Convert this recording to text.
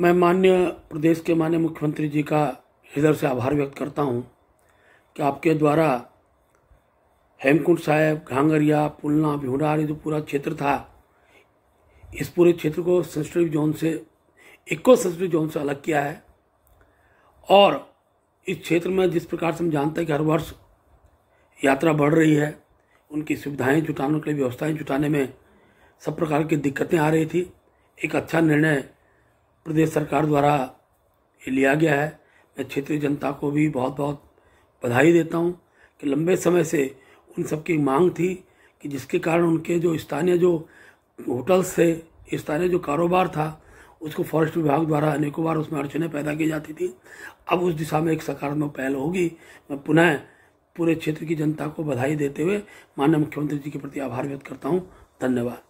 मैं मान्य प्रदेश के मान्य मुख्यमंत्री जी का हृदय से आभार व्यक्त करता हूँ कि आपके द्वारा हेमकुंड साहेब घांगरिया पुलना ये जो पूरा क्षेत्र था इस पूरे क्षेत्र को सेंसिटिव जोन से इको सेंसिटिव जोन से अलग किया है और इस क्षेत्र में जिस प्रकार से हम जानते हैं कि हर वर्ष यात्रा बढ़ रही है उनकी सुविधाएं जुटाने के लिए व्यवस्थाएं जुटाने में सब प्रकार की दिक्कतें आ रही थी एक अच्छा निर्णय प्रदेश सरकार द्वारा ये लिया गया है मैं क्षेत्रीय जनता को भी बहुत बहुत बधाई देता हूँ कि लंबे समय से उन सबकी मांग थी कि जिसके कारण उनके जो स्थानीय जो होटल्स थे स्थानीय जो कारोबार था उसको फॉरेस्ट विभाग द्वारा अनेकों बार उसमें अड़चने पैदा की जाती थी अब उस दिशा में एक सकारात्मक पहल होगी मैं पुनः पूरे क्षेत्र की जनता को बधाई देते हुए माननीय मुख्यमंत्री जी के प्रति आभार व्यक्त करता हूँ धन्यवाद